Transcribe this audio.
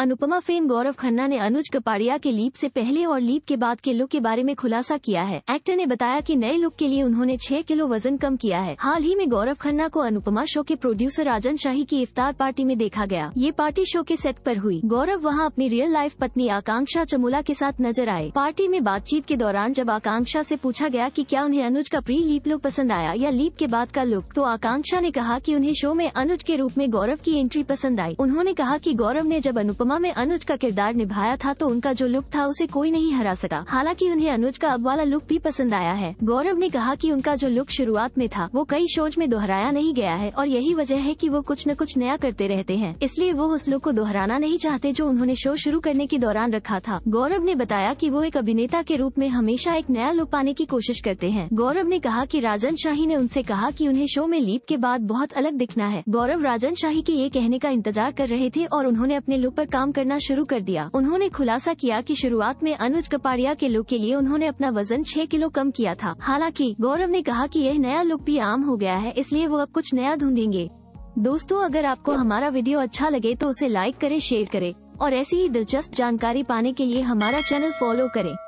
Anupama fame गौरव खन्ना ने अनुज कपाड़िया के leap से पहले और लीप के बाद के लुक के बारे में खुलासा किया है एक्टर ने बताया कि नए लुक के लिए उन्होंने छह किलो वजन कम किया है हाल ही में गौरव खन्ना को अनुपमा शो के प्रोड्यूसर राजन शाही की इफ्तार पार्टी में देखा गया ये पार्टी शो के सेट आरोप हुई गौरव वहाँ अपनी रियल लाइफ पत्नी आकांक्षा चमूला के साथ नजर आए पार्टी में बातचीत के दौरान जब आकांक्षा ऐसी पूछा गया की क्या उन्हें अनुज का प्री लीप लुक पसंद आया या लीप के बाद का लुक तो आकांक्षा ने कहा की उन्हें शो में अनुज के रूप में गौरव की एंट्री पसंद आई उन्होंने कहा की गौरव ने जब अनुपमा ड्रामा में अनुज का किरदार निभाया था तो उनका जो लुक था उसे कोई नहीं हरा सका हालांकि उन्हें अनुज का अब वाला लुक भी पसंद आया है गौरव ने कहा कि उनका जो लुक शुरुआत में था वो कई शोज में दोहराया नहीं गया है और यही वजह है कि वो कुछ न कुछ नया करते रहते हैं इसलिए वो उस लुक को दोहराना नहीं चाहते जो उन्होंने शो शुरू करने के दौरान रखा था गौरव ने बताया कि वो एक अभिनेता के रूप में हमेशा एक नया लुक पाने की कोशिश करते हैं गौरव ने कहा कि राजन शाही ने उनसे कहा कि उन्हें शो में लीप के बाद बहुत अलग दिखना है गौरव राजन शाही के ये कहने का इंतजार कर रहे थे और उन्होंने अपने लुक पर काम करना शुरू कर दिया उन्होंने खुलासा किया कि शुरुआत में अनुज कपाड़िया के लुक के लिए उन्होंने अपना वजन छह किलो कम किया था हालांकि गौरव ने कहा कि यह नया लुक भी आम हो गया है इसलिए वो अब कुछ नया ढूंढेंगे दोस्तों अगर आपको हमारा वीडियो अच्छा लगे तो उसे लाइक करे शेयर करे और ऐसी ही दिलचस्प जानकारी पाने के लिए हमारा चैनल फॉलो करें